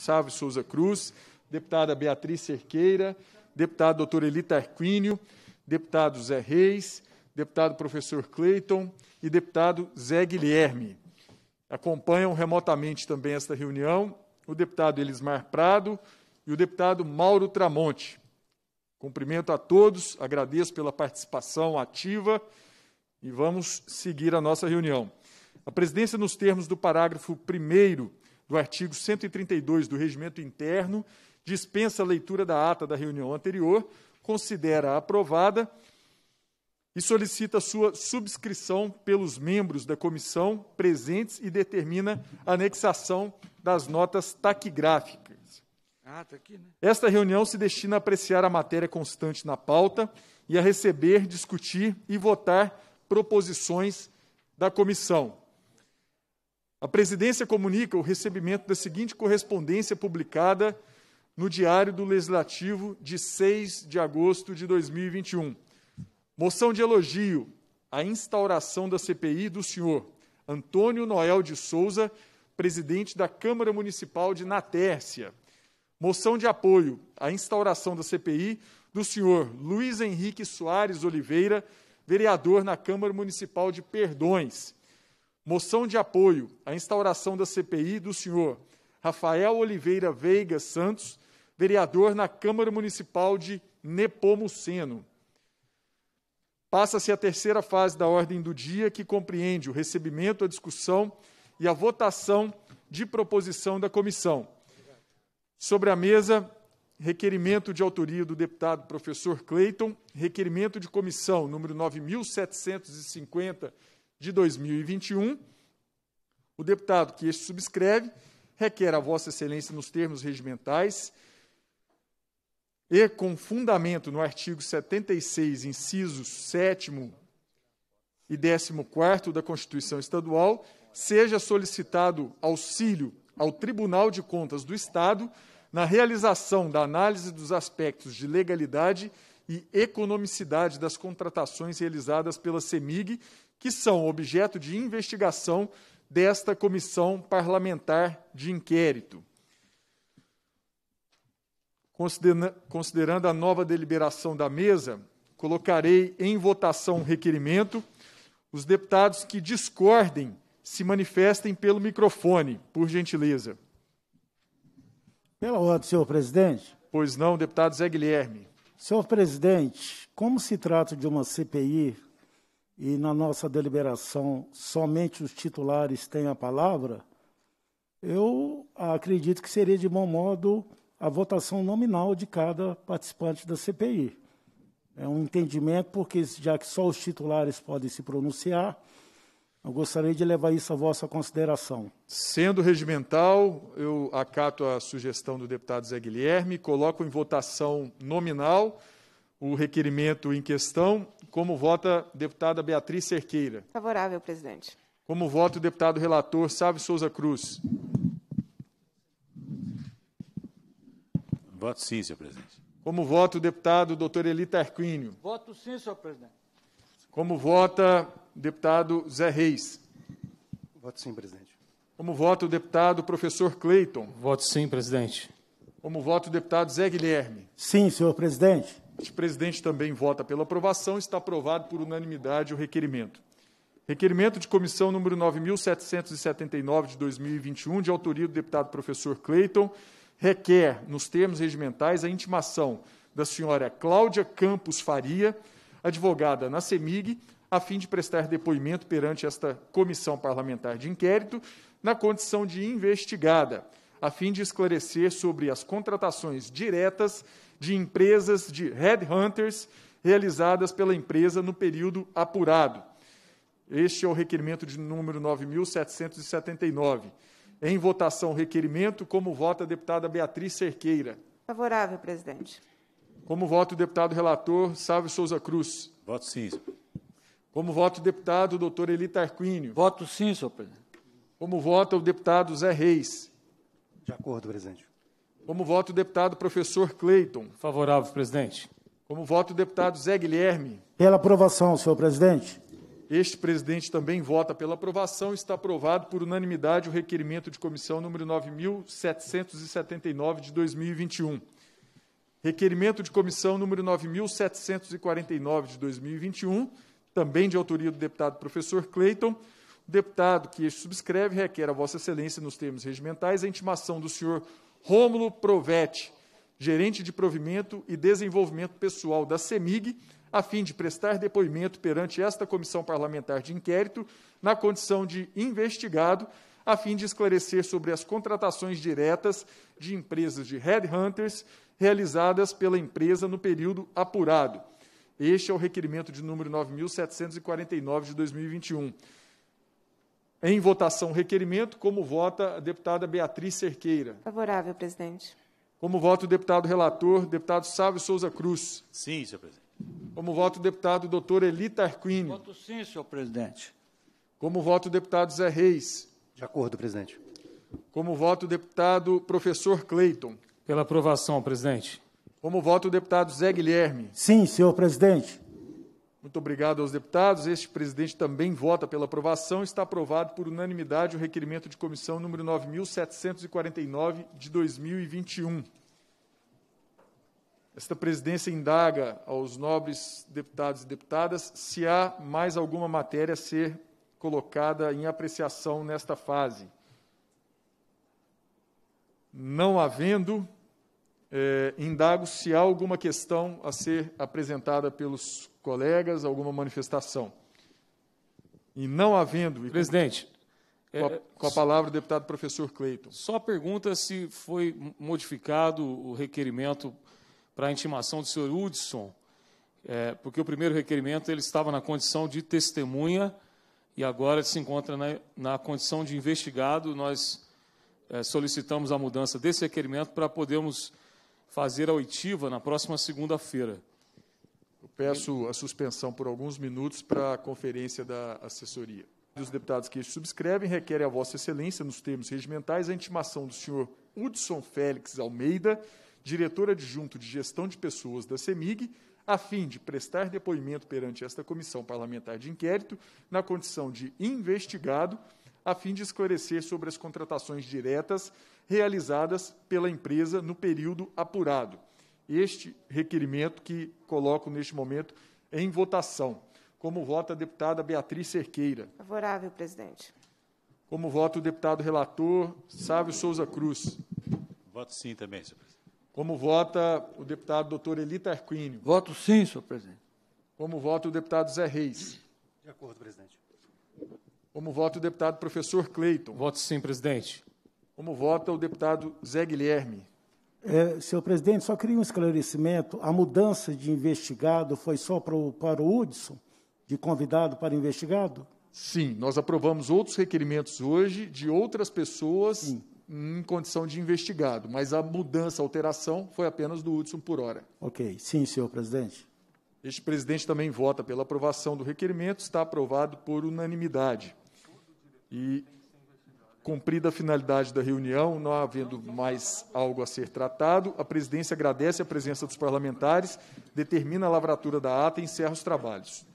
Gonçalves Souza Cruz, deputada Beatriz Cerqueira, deputado doutor Elita Arquínio, deputado Zé Reis, deputado professor Cleiton e deputado Zé Guilherme. Acompanham remotamente também esta reunião o deputado Elismar Prado e o deputado Mauro Tramonte. Cumprimento a todos, agradeço pela participação ativa e vamos seguir a nossa reunião. A presidência, nos termos do parágrafo 1 do artigo 132 do Regimento Interno, dispensa a leitura da ata da reunião anterior, considera aprovada e solicita sua subscrição pelos membros da comissão presentes e determina a anexação das notas taquigráficas. Ah, tá aqui, né? Esta reunião se destina a apreciar a matéria constante na pauta e a receber, discutir e votar proposições da comissão. A presidência comunica o recebimento da seguinte correspondência publicada no Diário do Legislativo de 6 de agosto de 2021. Moção de elogio à instauração da CPI do senhor Antônio Noel de Souza, presidente da Câmara Municipal de Natércia. Moção de apoio à instauração da CPI do senhor Luiz Henrique Soares Oliveira, vereador na Câmara Municipal de Perdões. Moção de apoio à instauração da CPI do senhor Rafael Oliveira Veiga Santos, vereador na Câmara Municipal de Nepomuceno. Passa-se a terceira fase da ordem do dia, que compreende o recebimento, a discussão e a votação de proposição da comissão. Sobre a mesa, requerimento de autoria do deputado professor Cleiton, requerimento de comissão número 9750 de 2021, o deputado que este subscreve requer a Vossa Excelência, nos termos regimentais, e com fundamento no artigo 76, incisos 7 e 14 da Constituição Estadual, seja solicitado auxílio ao Tribunal de Contas do Estado na realização da análise dos aspectos de legalidade e economicidade das contratações realizadas pela CEMIG, que são objeto de investigação desta comissão parlamentar de inquérito. Considerando a nova deliberação da mesa, colocarei em votação o requerimento. Os deputados que discordem se manifestem pelo microfone, por gentileza. Pela ordem, senhor presidente. Pois não, deputado Zé Guilherme. Senhor presidente, como se trata de uma CPI e na nossa deliberação somente os titulares têm a palavra, eu acredito que seria de bom modo a votação nominal de cada participante da CPI. É um entendimento, porque já que só os titulares podem se pronunciar, eu gostaria de levar isso à vossa consideração. Sendo regimental, eu acato a sugestão do deputado Zé Guilherme, coloco em votação nominal o requerimento em questão. Como vota a deputada Beatriz Cerqueira? Favorável, presidente. Como vota o deputado relator Sávio Souza Cruz? Voto sim, senhor presidente. Como vota o deputado doutor Elita Arquínio? Voto sim, senhor presidente. Como vota o deputado Zé Reis? Voto sim, presidente. Como vota o deputado professor Cleiton? Voto sim, presidente. Como vota o deputado Zé Guilherme? Sim, senhor presidente. O presidente também vota pela aprovação. Está aprovado por unanimidade o requerimento. Requerimento de comissão número 9.779 de 2021, de autoria do deputado professor Cleiton, requer, nos termos regimentais, a intimação da senhora Cláudia Campos Faria, advogada na CEMIG, a fim de prestar depoimento perante esta comissão parlamentar de inquérito, na condição de investigada, a fim de esclarecer sobre as contratações diretas de empresas de headhunters realizadas pela empresa no período apurado. Este é o requerimento de número 9.779. Em votação, o requerimento, como vota a deputada Beatriz Cerqueira. Favorável, presidente. Como voto o deputado relator Sávio Souza Cruz. Voto sim, senhor. Como voto o deputado doutor Eli Tarquínio. Voto sim, senhor presidente. Como vota o deputado Zé Reis. De acordo, presidente. Como voto o deputado professor Cleiton. Favorável, presidente. Como voto o deputado Zé Guilherme. Pela aprovação, senhor presidente. Este presidente também vota pela aprovação. Está aprovado por unanimidade o requerimento de comissão número 9.779 de 2021. Requerimento de comissão número 9.749 de 2021, também de autoria do deputado professor Cleiton. O deputado que este subscreve requer a Vossa Excelência, nos termos regimentais, a intimação do senhor Rômulo Provetti, gerente de provimento e desenvolvimento pessoal da CEMIG, a fim de prestar depoimento perante esta comissão parlamentar de inquérito, na condição de investigado a fim de esclarecer sobre as contratações diretas de empresas de headhunters realizadas pela empresa no período apurado. Este é o requerimento de número 9.749 de 2021. Em votação, requerimento, como vota a deputada Beatriz Cerqueira? Favorável, presidente. Como vota o deputado relator, deputado Sávio Souza Cruz? Sim, senhor presidente. Como vota o deputado doutor Elita Arquini? Voto sim, senhor presidente. Como vota o deputado Zé Reis? De acordo, presidente. Como voto o deputado professor Cleiton. Pela aprovação, presidente. Como voto o deputado Zé Guilherme. Sim, senhor presidente. Muito obrigado aos deputados. Este presidente também vota pela aprovação. Está aprovado por unanimidade o requerimento de comissão número 9.749 de 2021. Esta presidência indaga aos nobres deputados e deputadas se há mais alguma matéria a ser colocada em apreciação nesta fase. Não havendo, é, indago se há alguma questão a ser apresentada pelos colegas, alguma manifestação. E não havendo. Presidente. Com a, é, com a palavra o deputado professor Cleiton. Só pergunta se foi modificado o requerimento para a intimação do senhor Hudson, é, porque o primeiro requerimento ele estava na condição de testemunha e agora se encontra na, na condição de investigado. Nós é, solicitamos a mudança desse requerimento para podermos fazer a oitiva na próxima segunda-feira. Eu peço a suspensão por alguns minutos para a conferência da assessoria. Os deputados que subscrevem, requerem a Vossa Excelência, nos termos regimentais, a intimação do senhor Hudson Félix Almeida, diretor adjunto de gestão de pessoas da CEMIG, a fim de prestar depoimento perante esta comissão parlamentar de inquérito, na condição de investigado, a fim de esclarecer sobre as contratações diretas realizadas pela empresa no período apurado. Este requerimento que coloco neste momento em votação. Como vota a deputada Beatriz Cerqueira? Favorável, presidente. Como vota o deputado relator Sávio Souza Cruz? Voto sim também, senhor presidente. Como vota o deputado doutor Elita Arquínio? Voto sim, senhor presidente. Como vota o deputado Zé Reis? De acordo, presidente. Como vota o deputado professor Cleiton? Voto sim, presidente. Como vota o deputado Zé Guilherme? É, senhor presidente, só queria um esclarecimento. A mudança de investigado foi só para o, para o Hudson, de convidado para investigado? Sim, nós aprovamos outros requerimentos hoje de outras pessoas Sim em condição de investigado, mas a mudança, a alteração foi apenas do Hudson por hora. Ok. Sim, senhor presidente. Este presidente também vota pela aprovação do requerimento, está aprovado por unanimidade. E cumprida a finalidade da reunião, não havendo mais algo a ser tratado, a presidência agradece a presença dos parlamentares, determina a lavratura da ata e encerra os trabalhos.